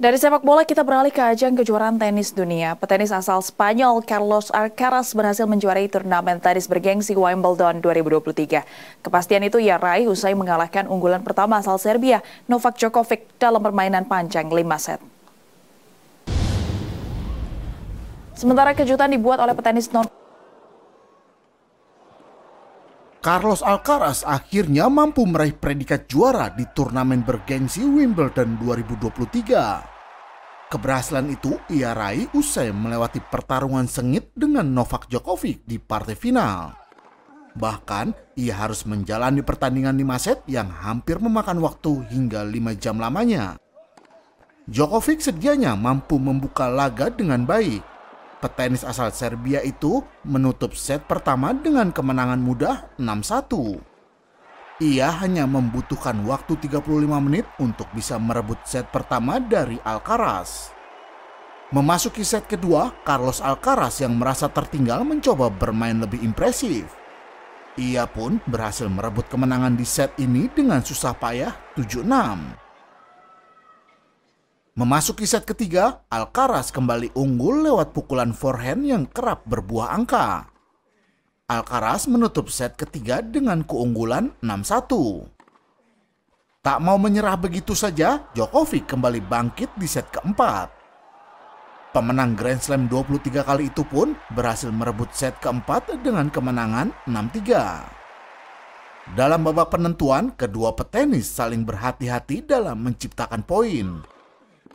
Dari sepak bola kita beralih ke ajang kejuaraan tenis dunia. Petenis asal Spanyol Carlos Alcaraz berhasil menjuarai turnamen tenis bergengsi Wimbledon 2023. Kepastian itu ia raih usai mengalahkan unggulan pertama asal Serbia Novak Djokovic dalam permainan panjang 5 set. Sementara kejutan dibuat oleh petenis non Carlos Alcaraz akhirnya mampu meraih predikat juara di turnamen bergensi Wimbledon 2023. Keberhasilan itu ia raih usai melewati pertarungan sengit dengan Novak Djokovic di partai final. Bahkan, ia harus menjalani pertandingan 5 set yang hampir memakan waktu hingga 5 jam lamanya. Djokovic sedianya mampu membuka laga dengan baik, Petenis asal Serbia itu menutup set pertama dengan kemenangan mudah 6-1. Ia hanya membutuhkan waktu 35 menit untuk bisa merebut set pertama dari Alcaraz. Memasuki set kedua, Carlos Alcaraz yang merasa tertinggal mencoba bermain lebih impresif. Ia pun berhasil merebut kemenangan di set ini dengan susah payah 7-6. Memasuki set ketiga, Alcaraz kembali unggul lewat pukulan forehand yang kerap berbuah angka. Alcaraz menutup set ketiga dengan keunggulan 6-1. Tak mau menyerah begitu saja, Djokovic kembali bangkit di set keempat. Pemenang Grand Slam 23 kali itu pun berhasil merebut set keempat dengan kemenangan 6-3. Dalam babak penentuan, kedua petenis saling berhati-hati dalam menciptakan poin.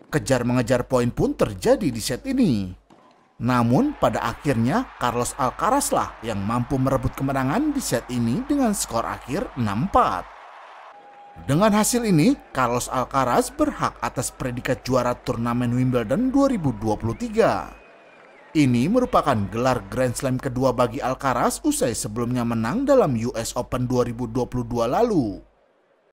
Kejar mengejar poin pun terjadi di set ini. Namun pada akhirnya Carlos Alcaraz lah yang mampu merebut kemenangan di set ini dengan skor akhir 6-4. Dengan hasil ini, Carlos Alcaraz berhak atas predikat juara turnamen Wimbledon 2023. Ini merupakan gelar Grand Slam kedua bagi Alcaraz usai sebelumnya menang dalam US Open 2022 lalu.